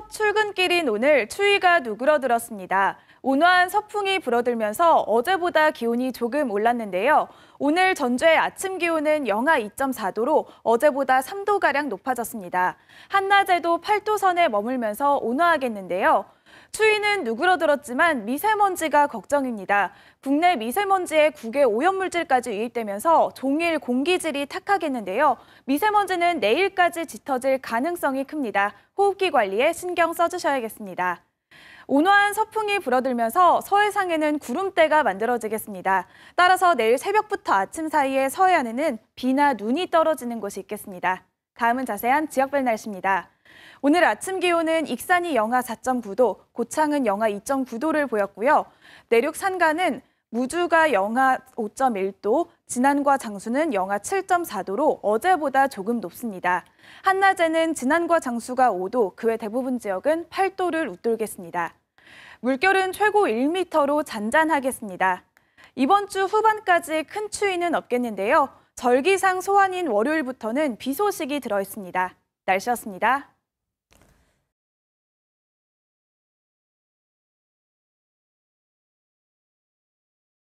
첫 출근길인 오늘 추위가 누그러들었습니다. 온화한 서풍이 불어들면서 어제보다 기온이 조금 올랐는데요. 오늘 전주의 아침 기온은 영하 2.4도로 어제보다 3도가량 높아졌습니다. 한낮에도 8도 선에 머물면서 온화하겠는데요. 추위는 누그러들었지만 미세먼지가 걱정입니다. 국내 미세먼지에 국외 오염물질까지 유입되면서 종일 공기질이 탁하겠는데요. 미세먼지는 내일까지 짙어질 가능성이 큽니다. 호흡기 관리에 신경 써주셔야겠습니다. 온화한 서풍이 불어들면서 서해상에는 구름대가 만들어지겠습니다. 따라서 내일 새벽부터 아침 사이에 서해안에는 비나 눈이 떨어지는 곳이 있겠습니다. 다음은 자세한 지역별 날씨입니다. 오늘 아침 기온은 익산이 영하 4.9도, 고창은 영하 2.9도를 보였고요. 내륙 산간은 무주가 영하 5.1도, 진안과 장수는 영하 7.4도로 어제보다 조금 높습니다. 한낮에는 진안과 장수가 5도, 그 외 대부분 지역은 8도를 웃돌겠습니다. 물결은 최고 1m로 잔잔하겠습니다. 이번 주 후반까지 큰 추위는 없겠는데요. 절기상 소환인 월요일부터는 비 소식이 들어 있습니다. 날씨였습니다.